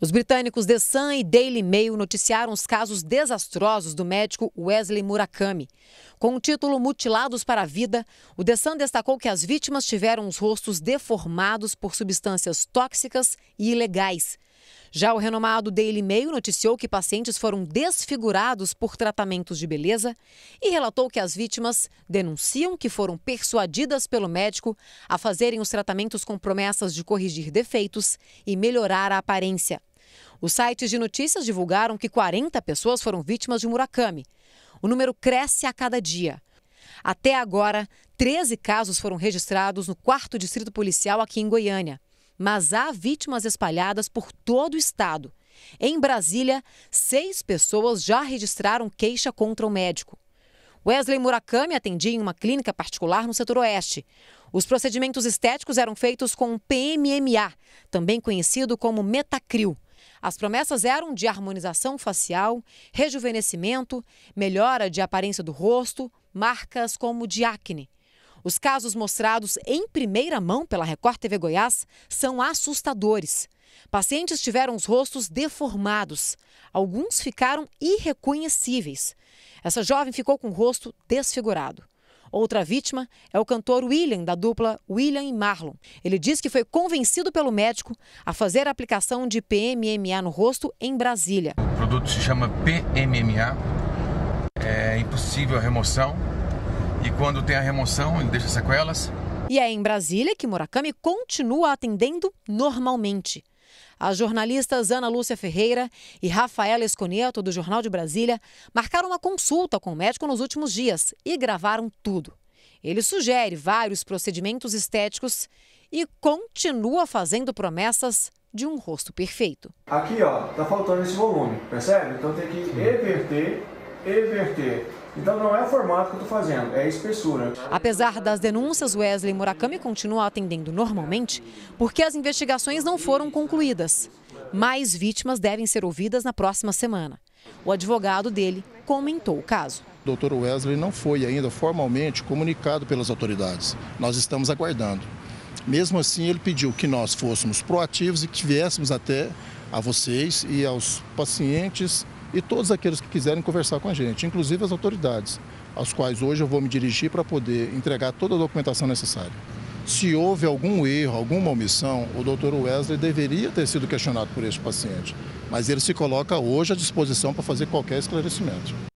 Os britânicos The Sun e Daily Mail noticiaram os casos desastrosos do médico Wesley Murakami. Com o título Mutilados para a Vida, o The Sun destacou que as vítimas tiveram os rostos deformados por substâncias tóxicas e ilegais já o renomado Daily Mail noticiou que pacientes foram desfigurados por tratamentos de beleza e relatou que as vítimas denunciam que foram persuadidas pelo médico a fazerem os tratamentos com promessas de corrigir defeitos e melhorar a aparência. Os sites de notícias divulgaram que 40 pessoas foram vítimas de Murakami. O número cresce a cada dia. Até agora, 13 casos foram registrados no quarto distrito policial aqui em Goiânia mas há vítimas espalhadas por todo o estado. Em Brasília, seis pessoas já registraram queixa contra o médico. Wesley Murakami atendia em uma clínica particular no setor oeste. Os procedimentos estéticos eram feitos com PMMA, também conhecido como metacril. As promessas eram de harmonização facial, rejuvenescimento, melhora de aparência do rosto, marcas como de acne. Os casos mostrados em primeira mão pela Record TV Goiás são assustadores. Pacientes tiveram os rostos deformados, alguns ficaram irreconhecíveis. Essa jovem ficou com o rosto desfigurado. Outra vítima é o cantor William, da dupla William e Marlon. Ele diz que foi convencido pelo médico a fazer a aplicação de PMMA no rosto em Brasília. O produto se chama PMMA, é impossível a remoção, e quando tem a remoção, ele deixa sequelas. E é em Brasília que Murakami continua atendendo normalmente. As jornalistas Ana Lúcia Ferreira e Rafaela Esconeto, do Jornal de Brasília, marcaram uma consulta com o médico nos últimos dias e gravaram tudo. Ele sugere vários procedimentos estéticos e continua fazendo promessas de um rosto perfeito. Aqui, ó, tá faltando esse volume, percebe? Então tem que reverter, reverter. Então não é formato que eu estou fazendo, é espessura. Apesar das denúncias, Wesley Murakami continua atendendo normalmente porque as investigações não foram concluídas. Mais vítimas devem ser ouvidas na próxima semana. O advogado dele comentou o caso. O doutor Wesley não foi ainda formalmente comunicado pelas autoridades. Nós estamos aguardando. Mesmo assim, ele pediu que nós fôssemos proativos e que viéssemos até a vocês e aos pacientes e todos aqueles que quiserem conversar com a gente, inclusive as autoridades, às quais hoje eu vou me dirigir para poder entregar toda a documentação necessária. Se houve algum erro, alguma omissão, o doutor Wesley deveria ter sido questionado por este paciente, mas ele se coloca hoje à disposição para fazer qualquer esclarecimento.